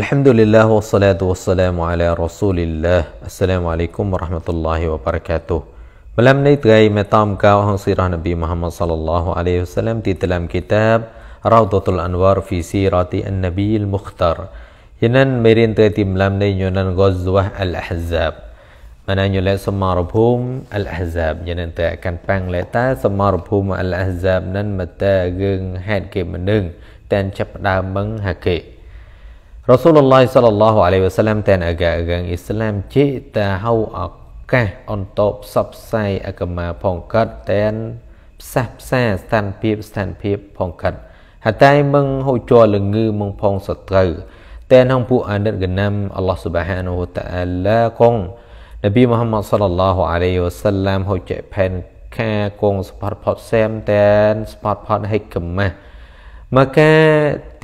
الحمد لله والصلاة والسلام على رسول الله السلام عليكم ورحمة الله وبركاته ملام نيت غاي متام كاوهن سيرة نبي محمد صلى الله عليه وسلم تي تلام كتاب روضة الأنوار في سيرة النبي المختار ينن ميرين تيتي ملام ني ينن غزوة الأحزاب من أن يلا سماربهم الأحزاب ينن تي كان بان لتا سماربهم الأحزاب نن متى غن كي منن تن شب دامن هكي Rasulullah sallallahu alaihi wasallam dan agama Islam chỉ ta hau aka on top សពផ្សាយអកមាផងកាត់តែនផ្សះផ្សាស្ថានភាពស្ថានភាពផងកាត់ហតែមឹងហូចលងឺមឹងផងសត្រូវតែនងពួកអានិតកណាំអល់ឡោះស៊ុបហានូតាអាឡាកងនប៊ីមូហាម៉ាត់សល្លឡោះអាឡៃវ៉ាសឡាមហូចផែនការកងស្ផតផតសែមតែនស្ផតផតហិកម៉ាស់ maka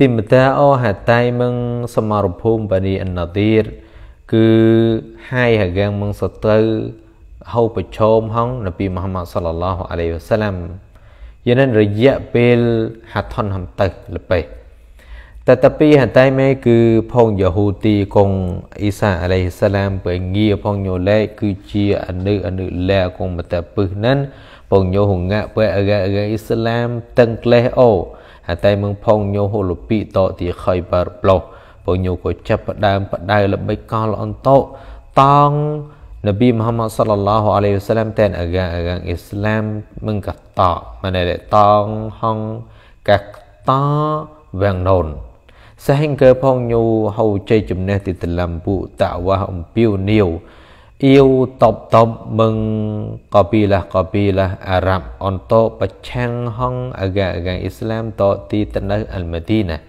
timta ohatai mengsemarupum bani an-nadir គឺហើយរកាំងមឹងសទៅហៅប្រឈមហងនប៊ីមូហាម៉ាត់សល្លឡោះអាឡៃវ៉ាសាឡាំយានិនរយៈពេលហាថនហំតើលពេតតពីហតៃមេគឺផងយ៉ាហូទីកងអ៊ីសាអាឡៃសាឡាំបើងារផងញូលេគឺជា អនុអនុលែកងមតពឹសនឹងបងញូហងាបើអរអ៊ីសាឡាមតឹងក្លេះអូតែមឹងផងញោហូលពីតទីខៃបារប្លោះពញោក៏ចាប់ផ្ដើមបដៅល្បិចកលអន្តោតងនប៊ីមហាម៉ាត់សល្លឡោះអាឡៃវ៉ាសឡាម តែនអាកាអាកាអ៊ីស្លាមមឹងកតម៉ានែតងហងកកតវែងណូនសេះហិងកើផងញូហៅជ័យជំនះទីតលំពុតវ៉ាអំពីវនីវ Yêu top-top meng kabilah-kabilah Arab untuk pecang hong agak-agak Islam tok di tanah Al-Madinah.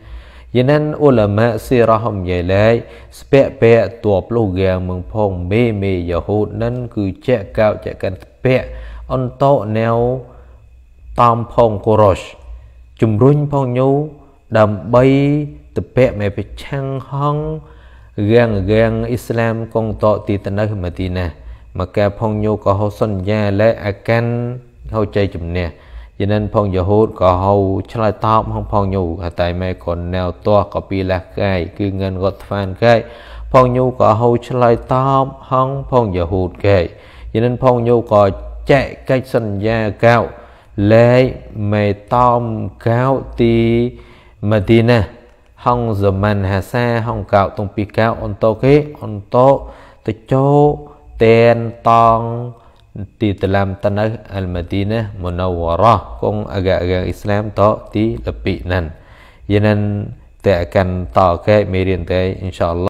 Yanan ulama sirah om yai lai spek pek tuop lu ga meng phong me me Yahud nan cứ chẹt cao chẹt kan pek untuk neo tam phong Quraysh. ជំរុញផងញូដើម្បីតពៈមេប្រឆាំងហង Gang-gang Islam kongtok ti tanah Madinah maka ផងញូក៏ហៅសន្យាលែអាកាន់ហៅចៃជំនះយានិនផងយហូតក៏ហៅឆ្លើយតបផងផងញូតែម៉ែក៏ណែវទាស់ក៏ពីលះកាយគឺងិនក៏ថ្វានកាយផងញូក៏ហៅឆ្លើយតបហងផងយហូតកាយយានិនផងញូក៏ចែកកិច្ចសន្យាកៅលែកមេតោមកៅទីម៉ាឌីណា hong zaman hasa hong kau tung pi kau onto ke onto te cho ten tong ti dalam tanah Al-Madinah Munawwarah kong agak-agak Islam to ti lepi nan. Yanan te akan ta ke merin te insyaallah